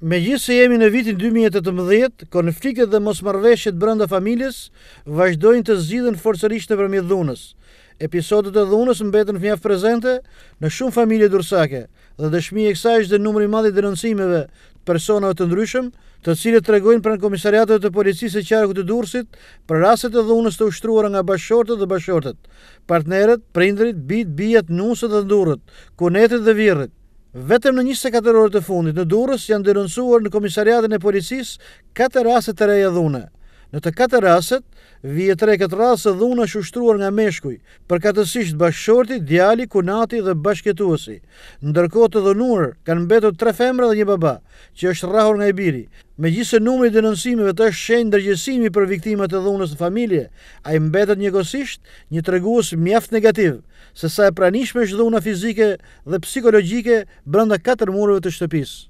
Me gjithë se jemi në vitin 2018, konfliktet dhe mosmarveshjet brënda familjes vazhdojnë të zidhen forcerisht në përmjë dhunës. Episodet e dhunës mbetën fmjaf prezente në shumë familje dursake dhe dëshmi e kësa është dhe numëri madhi denoncimeve të personave të ndryshëm, të cilët të regojnë për në komisariatet të policisë e qarku të dursit për raset e dhunës të ushtruar nga bashortet dhe bashortet, partneret, prindrit, bit, bijat, nusët dhe ndurët, kunetit dhe virrit. Vetëm në 24 orët e fundit në Durrës janë denoncuar në komisariatin e policisë 4 raste të reja dhune. Në të katë raset, vjetre këtë rase dhuna shushtruar nga meshkuj, për katësisht bashkëshorti, djali, kunati dhe bashketuasi. Ndërko të dhënur, kanë betur tre femre dhe një baba, që është rahur nga i biri. Me gjithë numri denonsimeve të është shenjë ndërgjësimi për viktimat e dhunës në familje, a i mbetet njëkosisht një treguës mjaft negativ, se sa e pranishme është dhuna fizike dhe psikologjike brënda katër murëve të shtëpisë.